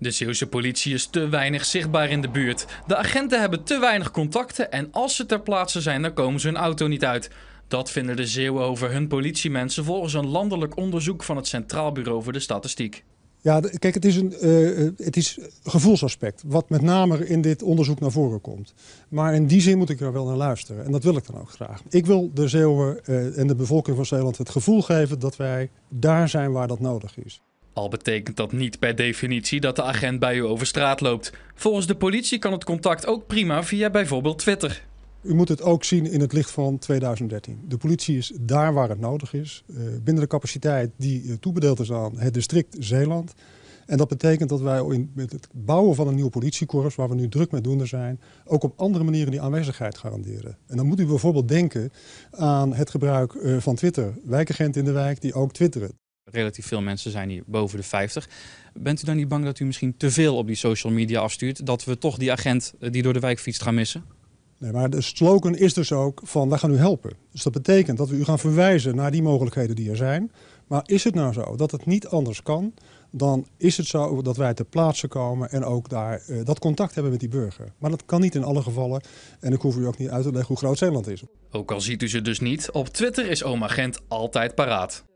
De Zeeuwse politie is te weinig zichtbaar in de buurt. De agenten hebben te weinig contacten en als ze ter plaatse zijn, dan komen ze hun auto niet uit. Dat vinden de Zeeuwen over hun politiemensen volgens een landelijk onderzoek van het Centraal Bureau voor de Statistiek. Ja, kijk, het is een eh, eh, het is gevoelsaspect, wat met name in dit onderzoek naar voren komt. Maar in die zin moet ik er wel naar luisteren en dat wil ik dan ook graag. Ik wil de Zeeuwen eh, en de bevolking van Zeeland het gevoel geven dat wij daar zijn waar dat nodig is. Al betekent dat niet per definitie dat de agent bij u over straat loopt. Volgens de politie kan het contact ook prima via bijvoorbeeld Twitter. U moet het ook zien in het licht van 2013. De politie is daar waar het nodig is, eh, binnen de capaciteit die eh, toebedeeld is aan het district Zeeland. En dat betekent dat wij in, met het bouwen van een nieuw politiekorps, waar we nu druk mee doende zijn, ook op andere manieren die aanwezigheid garanderen. En dan moet u bijvoorbeeld denken aan het gebruik eh, van Twitter. Wijkagenten in de wijk die ook twitteren relatief veel mensen zijn hier boven de 50. Bent u dan niet bang dat u misschien te veel op die social media afstuurt? Dat we toch die agent eh, die door de wijk fietst gaan missen? Nee, maar de slogan is dus ook van wij gaan u helpen. Dus dat betekent dat we u gaan verwijzen naar die mogelijkheden die er zijn. Maar is het nou zo dat het niet anders kan, dan is het zo dat wij ter plaatse komen en ook daar eh, dat contact hebben met die burger. Maar dat kan niet in alle gevallen en ik hoef u ook niet uit te leggen hoe groot Zeeland is. Ook al ziet u ze dus niet, op Twitter is oma Gent altijd paraat.